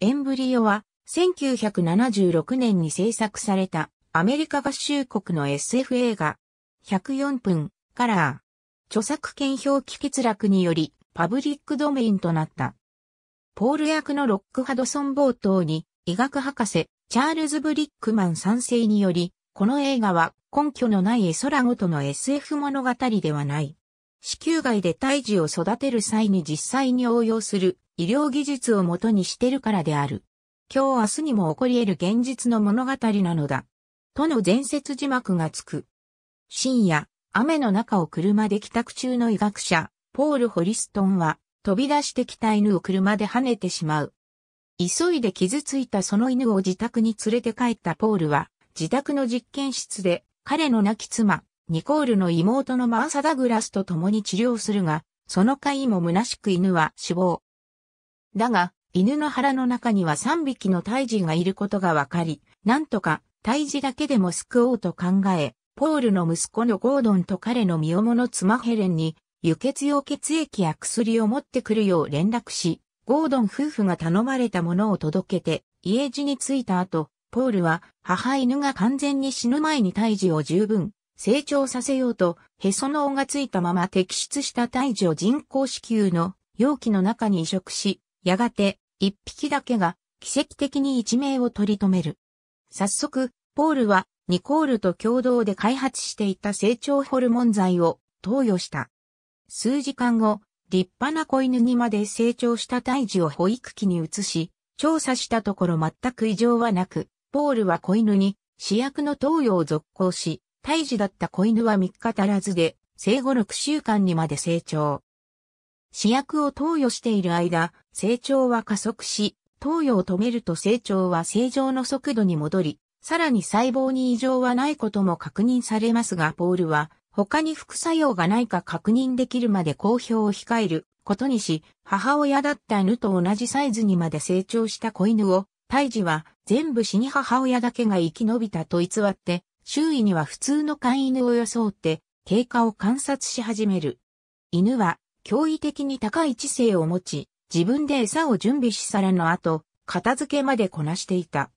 エンブリオは1976年に制作されたアメリカ合衆国の SF 映画104分カラー著作権表記欠落によりパブリックドメインとなった。ポール役のロックハドソン冒頭に医学博士チャールズ・ブリックマン賛成によりこの映画は根拠のない絵空ごとの SF 物語ではない。子宮外で胎児を育てる際に実際に応用する医療技術をもとにしてるからである。今日明日にも起こり得る現実の物語なのだ。との前説字幕がつく。深夜、雨の中を車で帰宅中の医学者、ポール・ホリストンは、飛び出してきた犬を車で跳ねてしまう。急いで傷ついたその犬を自宅に連れて帰ったポールは、自宅の実験室で、彼の亡き妻、ニコールの妹のマーサ・ダグラスと共に治療するが、その回も虚しく犬は死亡。だが、犬の腹の中には3匹の胎児がいることがわかり、なんとか胎児だけでも救おうと考え、ポールの息子のゴードンと彼の身重の妻ヘレンに、輸血用血液や薬を持ってくるよう連絡し、ゴードン夫婦が頼まれたものを届けて、家路に着いた後、ポールは母犬が完全に死ぬ前に胎児を十分成長させようと、へその緒がついたまま摘出した胎児を人工子宮の容器の中に移植し、やがて、一匹だけが、奇跡的に一命を取り留める。早速、ポールは、ニコールと共同で開発していた成長ホルモン剤を投与した。数時間後、立派な子犬にまで成長した胎児を保育器に移し、調査したところ全く異常はなく、ポールは子犬に試薬の投与を続行し、胎児だった子犬は3日足らずで生後6週間にまで成長。試薬を投与している間、成長は加速し、投与を止めると成長は正常の速度に戻り、さらに細胞に異常はないことも確認されますが、ポールは他に副作用がないか確認できるまで公表を控えることにし、母親だった犬と同じサイズにまで成長した子犬を、胎児は全部死に母親だけが生き延びたと偽って、周囲には普通の飼い犬を装って、経過を観察し始める。犬は驚異的に高い知性を持ち、自分で餌を準備しされの後、片付けまでこなしていた。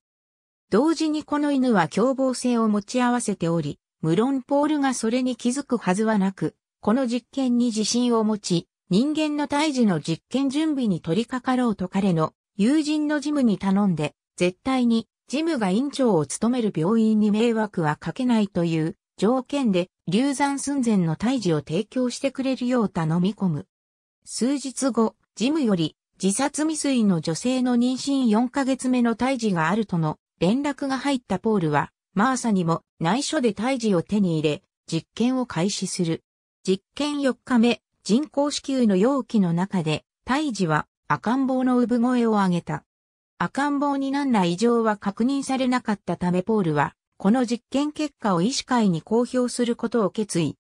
同時にこの犬は凶暴性を持ち合わせており、無論ポールがそれに気づくはずはなく、この実験に自信を持ち、人間の胎児の実験準備に取り掛かろうと彼の友人のジムに頼んで、絶対にジムが院長を務める病院に迷惑はかけないという条件で流産寸前の胎児を提供してくれるよう頼み込む。数日後、ジムより自殺未遂の女性の妊娠4ヶ月目の胎児があるとの連絡が入ったポールは、マーサにも内緒で胎児を手に入れ、実験を開始する。実験4日目、人工子宮の容器の中で、胎児は赤ん坊の産声を上げた。赤ん坊になんら異常は確認されなかったためポールは、この実験結果を医師会に公表することを決意。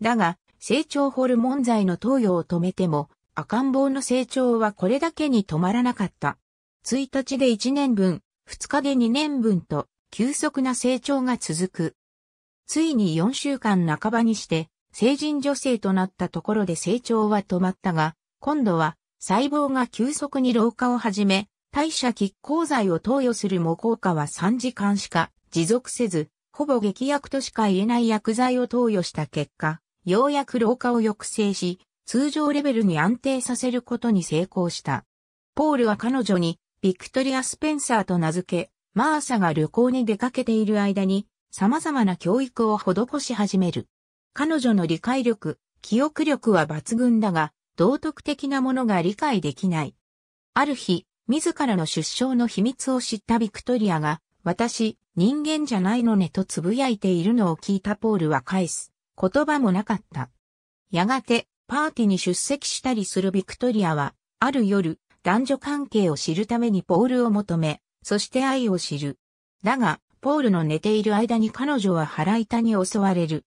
だが、成長ホルモン剤の投与を止めても、赤ん坊の成長はこれだけに止まらなかった。1日で1年分、2日で2年分と、急速な成長が続く。ついに4週間半ばにして、成人女性となったところで成長は止まったが、今度は細胞が急速に老化を始め、代謝拮抗剤を投与するも効果は3時間しか持続せず、ほぼ劇薬としか言えない薬剤を投与した結果、ようやく老化を抑制し、通常レベルに安定させることに成功した。ポールは彼女に、ビクトリア・スペンサーと名付け、マーサが旅行に出かけている間に、様々な教育を施し始める。彼女の理解力、記憶力は抜群だが、道徳的なものが理解できない。ある日、自らの出生の秘密を知ったビクトリアが、私、人間じゃないのねと呟いているのを聞いたポールは返す。言葉もなかった。やがて、パーティーに出席したりするビクトリアは、ある夜、男女関係を知るためにポールを求め、そして愛を知る。だが、ポールの寝ている間に彼女は腹板に襲われる。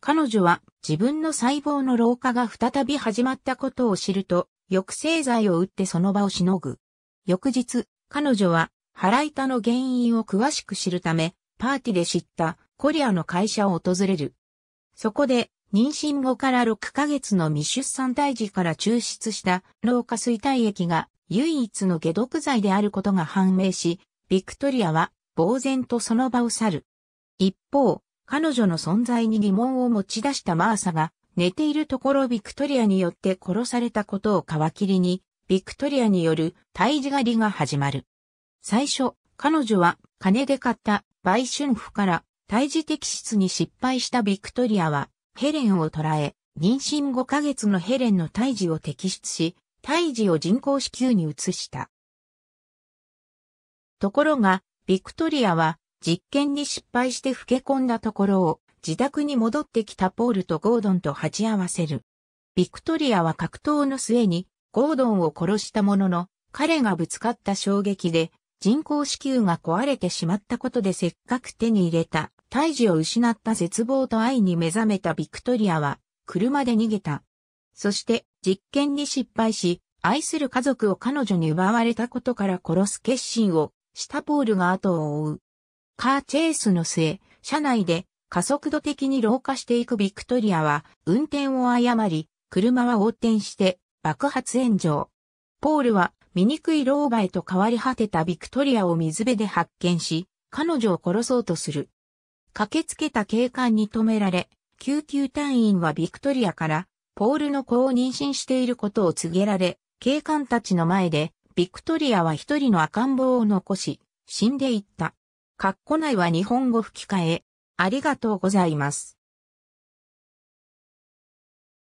彼女は自分の細胞の老化が再び始まったことを知ると、抑制剤を打ってその場をしのぐ。翌日、彼女は腹痛の原因を詳しく知るため、パーティで知ったコリアの会社を訪れる。そこで、妊娠後から6ヶ月の未出産胎児から抽出した老化水体液が唯一の解毒剤であることが判明し、ビクトリアは呆然とその場を去る。一方、彼女の存在に疑問を持ち出したマーサが、寝ているところビクトリアによって殺されたことを皮切りに、ビクトリアによる胎児狩りが始まる。最初、彼女は金で買った売春婦から胎児摘出に失敗したビクトリアはヘレンを捕らえ、妊娠5ヶ月のヘレンの胎児を摘出し、胎児を人工子宮に移した。ところが、ビクトリアは実験に失敗して老け込んだところを自宅に戻ってきたポールとゴードンと鉢合わせる。ビクトリアは格闘の末にゴードンを殺したものの彼がぶつかった衝撃で人工子宮が壊れてしまったことでせっかく手に入れた胎児を失った絶望と愛に目覚めたビクトリアは車で逃げた。そして実験に失敗し、愛する家族を彼女に奪われたことから殺す決心をしたポールが後を追う。カーチェイスの末、車内で加速度的に老化していくビクトリアは運転を誤り、車は横転して爆発炎上。ポールは醜い老婆へと変わり果てたビクトリアを水辺で発見し、彼女を殺そうとする。駆けつけた警官に止められ、救急隊員はビクトリアから、ポールの子を妊娠していることを告げられ、警官たちの前で、ビクトリアは一人の赤ん坊を残し、死んでいった。カッコ内は日本語吹き替え、ありがとうございます。